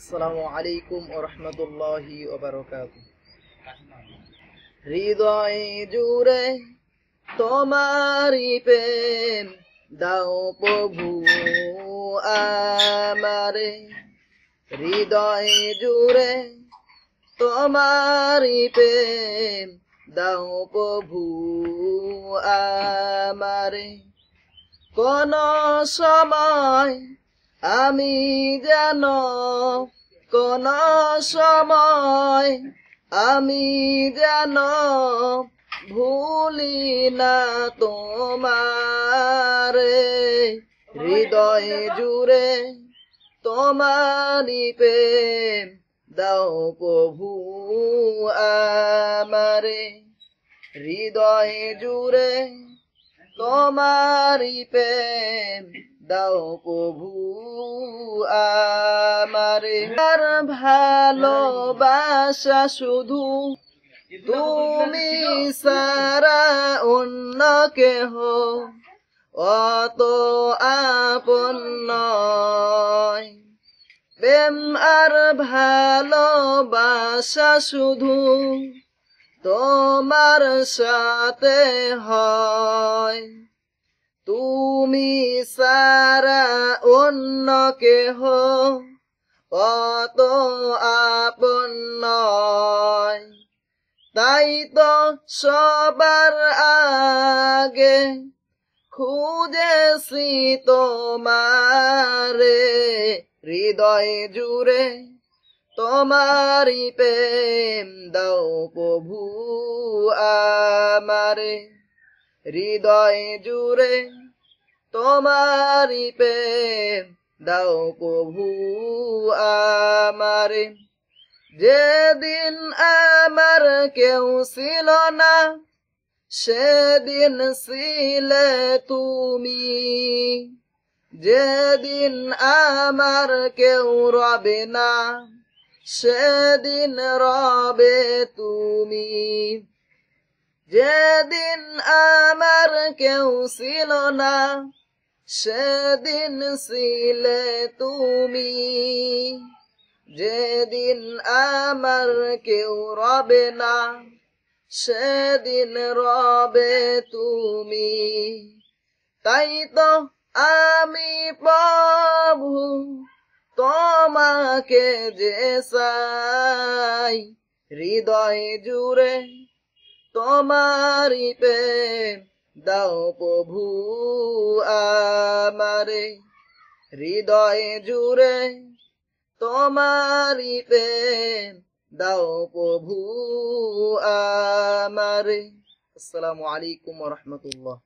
আসসালামু আলাইকুম ও রহমতুল্লাহি হৃদয় জুড়ে তোমারি প্রেম দাও প্রভু আমারে হৃদয় জুড়ে তোমারি প্রেম দাও প্রভু আমারে কোন সময় আমি যেন কোন সময় আমি যেন ভুলি না তোমার হৃদয় জুড়ে তোমারি প্রেম দাও প্রভু আমারে হৃদয় জুড়ে তোমারি প্রেম দাও প্রভু আমারে আর ভালোবাসা শুধু তুমি সারা অন্য কেহ অত আপন প্রেম আর ভালোবাসা শুধু তোমার সাথে হয় অন্য কেহ কত আপন তাই তো সবার আগে খুঁজেছি তোমারে হৃদয় জুড়ে তোমারি প্রেম দাও প্রভু আমারে হৃদয় জুড়ে তোমারি প্রেম দাও প্রভু আমারে যেদিন আমার কেউ ছিল না সেদিন ছিলে তুমি যেদিন আমার কেউ রবে না সেদিন রবে তুমি যেদিন আমার কেউ ছিল না সেদিন ছিলে তুমি যেদিন আমার কেউ রবে না সেদিন রবে তুমি তাই তো আমি প্রভু তোমাকে যে সাই হৃদয় জুড়ে তোমারি প্রেম দাও প্রভু আমারে হৃদয়ে জুড়ে তোমারি প্রেম দাও প্রভু আমারে আসসালামু আলাইকুম রহমতুল্লাহ